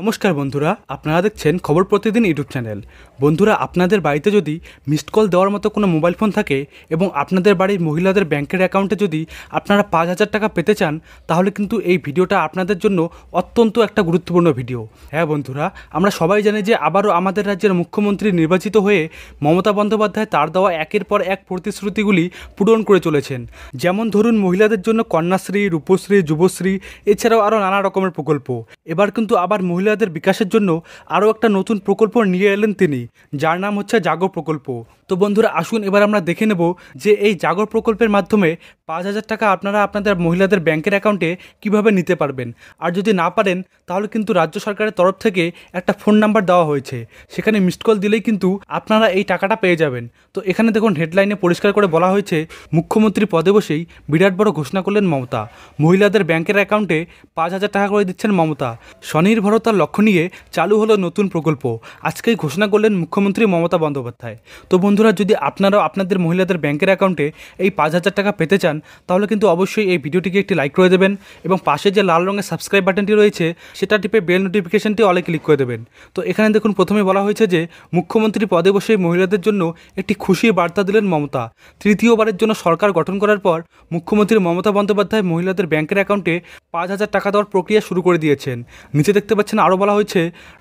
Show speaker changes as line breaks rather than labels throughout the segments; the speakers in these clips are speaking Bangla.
নমস্কার বন্ধুরা আপনারা দেখছেন খবর প্রতিদিন ইউটিউব চ্যানেল বন্ধুরা আপনাদের বাড়িতে যদি মিসড কল দেওয়ার মতো কোনো মোবাইল ফোন থাকে এবং আপনাদের বাড়ির মহিলাদের ব্যাংকের অ্যাকাউন্টে যদি আপনারা পাঁচ হাজার টাকা পেতে চান তাহলে কিন্তু এই ভিডিওটা আপনাদের জন্য অত্যন্ত একটা গুরুত্বপূর্ণ ভিডিও হ্যাঁ বন্ধুরা আমরা সবাই জানি যে আবারও আমাদের রাজ্যের মুখ্যমন্ত্রী নির্বাচিত হয়ে মমতা বন্দ্যোপাধ্যায় তার দেওয়া একের পর এক প্রতিশ্রুতিগুলি পূরণ করে চলেছেন যেমন ধরুন মহিলাদের জন্য কন্যাশ্রী রূপশ্রী যুবশ্রী এছাড়াও আরও নানা রকমের প্রকল্প এবার কিন্তু আবার মহিলা মহিলাদের বিকাশের জন্য আরও একটা নতুন প্রকল্প নিয়ে এলেন তিনি যার নাম হচ্ছে জাগর প্রকল্প তো বন্ধুরা আসুন এবার আমরা দেখে নেব যে এই জাগর প্রকল্পের মাধ্যমে পাঁচ হাজার টাকা আপনারা আপনাদের মহিলাদের ব্যাংকের অ্যাকাউন্টে কিভাবে নিতে পারবেন আর যদি না পারেন তাহলে কিন্তু রাজ্য সরকারের তরফ থেকে একটা ফোন নাম্বার দেওয়া হয়েছে সেখানে মিসড কল দিলেই কিন্তু আপনারা এই টাকাটা পেয়ে যাবেন তো এখানে দেখুন হেডলাইনে পরিষ্কার করে বলা হয়েছে মুখ্যমন্ত্রী পদে বসেই বিরাট বড় ঘোষণা করলেন মমতা মহিলাদের ব্যাংকের অ্যাকাউন্টে পাঁচ হাজার টাকা করে দিচ্ছেন মমতা স্বনির্ভরতার লক্ষ্য নিয়ে চালু হলো নতুন প্রকল্প আজকেই ঘোষণা করলেন মুখ্যমন্ত্রী মমতা বন্দ্যোপাধ্যায় তো বন্ধুরা যদি আপনারাও আপনাদের মহিলাদের ব্যাংকের অ্যাকাউন্টে এই পাঁচ হাজার টাকা পেতে চান চান তাহলে কিন্তু অবশ্যই এই ভিডিওটিকে একটি লাইক করে দেবেন এবং পাশে যে লাল রঙের সাবস্ক্রাইব বাটনটি রয়েছে সেটা টিপে বেল নোটিফিকেশনটি অলে ক্লিক করে দেবেন তো এখানে দেখুন প্রথমে বলা হয়েছে যে মুখ্যমন্ত্রী পদে বসে মহিলাদের জন্য একটি খুশি বার্তা দিলেন মমতা তৃতীয়বারের জন্য সরকার গঠন করার পর মুখ্যমন্ত্রী মমতা বন্দ্যোপাধ্যায় মহিলাদের ব্যাংকের অ্যাকাউন্টে পাঁচ হাজার টাকা দেওয়ার প্রক্রিয়া শুরু করে দিয়েছেন নিচে দেখতে পাচ্ছেন আরও বলা হয়েছে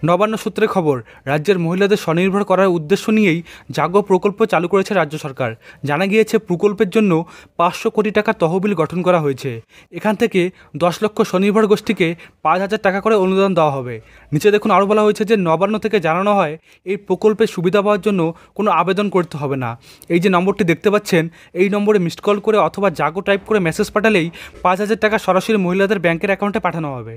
নবান্ন সূত্রে খবর রাজ্যের মহিলাদের স্বনির্ভর করার উদ্দেশ্য নিয়েই জাগ প্রকল্প চালু করেছে রাজ্য সরকার জানা গিয়েছে প্রকল্পের জন্য পাঁচশো কোটি কোটি টাকার তহবিল গঠন করা হয়েছে এখান থেকে দশ লক্ষ স্বনির্ভর গোষ্ঠীকে পাঁচ হাজার টাকা করে অনুদান দেওয়া হবে নিচে দেখুন আরও বলা হয়েছে যে নবান্ন থেকে জানানো হয় এই প্রকল্পের সুবিধা পাওয়ার জন্য কোনো আবেদন করতে হবে না এই যে নম্বরটি দেখতে পাচ্ছেন এই নম্বরে মিসড কল করে অথবা জাগো টাইপ করে মেসেজ পাঠালেই পাঁচ হাজার টাকা সরাসরি মহিলাদের ব্যাংকের অ্যাকাউন্টে পাঠানো হবে